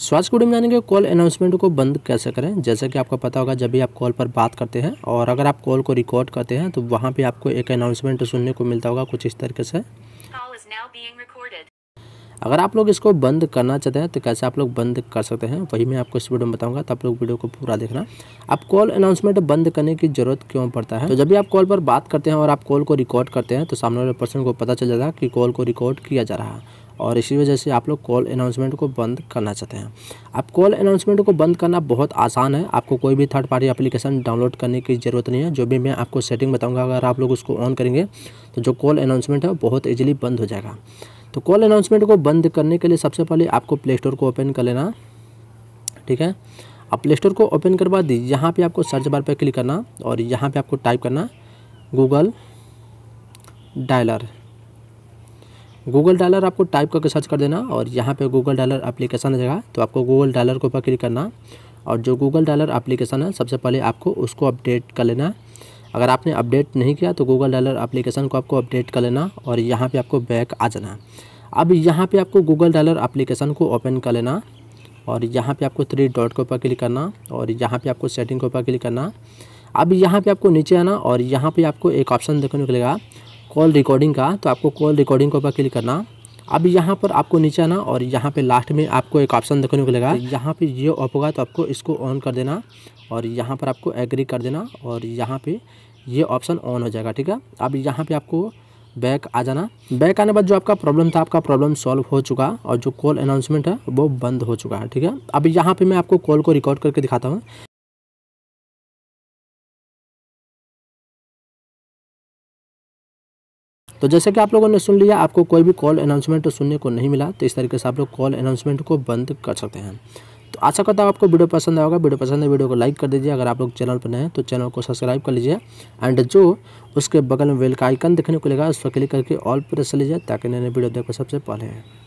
स्वास्थ्य वीडियो में जानेंगे कॉल अनाउंसमेंट को बंद कैसे करें जैसे कि आपको पता होगा जब भी आप कॉल पर बात करते हैं और अगर आप कॉल को रिकॉर्ड करते हैं तो वहाँ पे आपको एक अनाउंसमेंट सुनने को मिलता होगा कुछ इस तरीके से अगर आप लोग इसको बंद करना चाहते हैं तो कैसे आप लोग बंद कर सकते हैं वही मैं आपको इस वीडियो में बताऊंगा तो आप लोग वीडियो को पूरा देखना आप कॉल अनाउंसमेंट बंद करने की जरूरत क्यों पड़ता है तो जब भी आप कॉल पर बात करते हैं और आप कॉल को रिकॉर्ड करते हैं तो सामने वाले पर्सन को पता चल जाता है कि कॉल को रिकॉर्ड किया जा रहा है और इसी वजह से आप लोग कॉल अनाउंसमेंट को बंद करना चाहते हैं आप कॉल अनाउंसमेंट को बंद करना बहुत आसान है आपको कोई भी थर्ड पार्टी एप्लीकेशन डाउनलोड करने की ज़रूरत नहीं है जो भी मैं आपको सेटिंग बताऊँगा अगर आप लोग उसको ऑन करेंगे तो जो कॉल अनाउंसमेंट है बहुत ईजिली बंद हो जाएगा तो कॉल अनाउंसमेंट को बंद करने के लिए सबसे पहले आपको प्ले स्टोर को ओपन कर लेना ठीक है आप प्ले स्टोर को ओपन कर बाद यहाँ पे आपको सर्च बार पर क्लिक करना और यहाँ पे आपको टाइप करना गूगल डायलर गूगल डॉलर आपको टाइप करके सर्च कर देना और यहाँ पे गूगल डॉलर एप्लीकेशन आ जाएगा तो आपको गूगल डॉलर के ऊपर क्लिक करना और जो गूगल डॉलर एप्लीकेशन है सबसे पहले आपको उसको अपडेट कर लेना अगर आपने अपडेट नहीं किया तो गूगल डॉलर एप्लीकेशन को आपको अपडेट कर लेना और यहाँ पर आपको बैक आ जाना अब यहाँ पर आपको गूगल डॉलर एप्लीकेशन को ओपन कर लेना और यहाँ पर आपको थ्री डॉट के ऊपर क्लिक करना और यहाँ पर आपको सेटिंग के ऊपर क्लिक करना अब यहाँ पर आपको नीचे आना और यहाँ पर आपको एक ऑप्शन देखने को मिलेगा कॉल रिकॉर्डिंग का तो आपको कॉल रिकॉर्डिंग के ऊपर क्लिक करना अब यहाँ पर आपको नीचे आना और यहाँ पे लास्ट में आपको एक ऑप्शन देखने को लगा यहाँ पे ये ऑफ होगा तो आपको इसको ऑन कर देना और यहाँ पर आपको एग्री कर देना और यहाँ पे ये ऑप्शन ऑन हो जाएगा ठीक है अब यहाँ पे आपको बैक आ जाना बैक आने बाद जो आपका प्रॉब्लम था आपका प्रॉब्लम सॉल्व हो चुका और जो कॉल अनाउंसमेंट है वो बंद हो चुका है ठीक है अब यहाँ पर मैं आपको कॉल को रिकॉर्ड करके दिखाता हूँ तो जैसे कि आप लोगों ने सुन लिया आपको कोई भी कॉल अनाउंसमेंट सुनने को नहीं मिला तो इस तरीके से आप लोग कॉल अनाउंसमेंट को बंद कर सकते हैं तो आशा करता हूँ आपको वीडियो पसंद आया होगा वीडियो पसंद है वीडियो को लाइक कर दीजिए अगर आप लोग चैनल पर नए हैं तो चैनल को सब्सक्राइब कर लीजिए एंड जो उसके बगल में वेल का आइकन देखने को लेगा उस पर क्लिक करके ऑल प्रेस लीजिए ताकि नए नए वीडियो देखकर सबसे पहले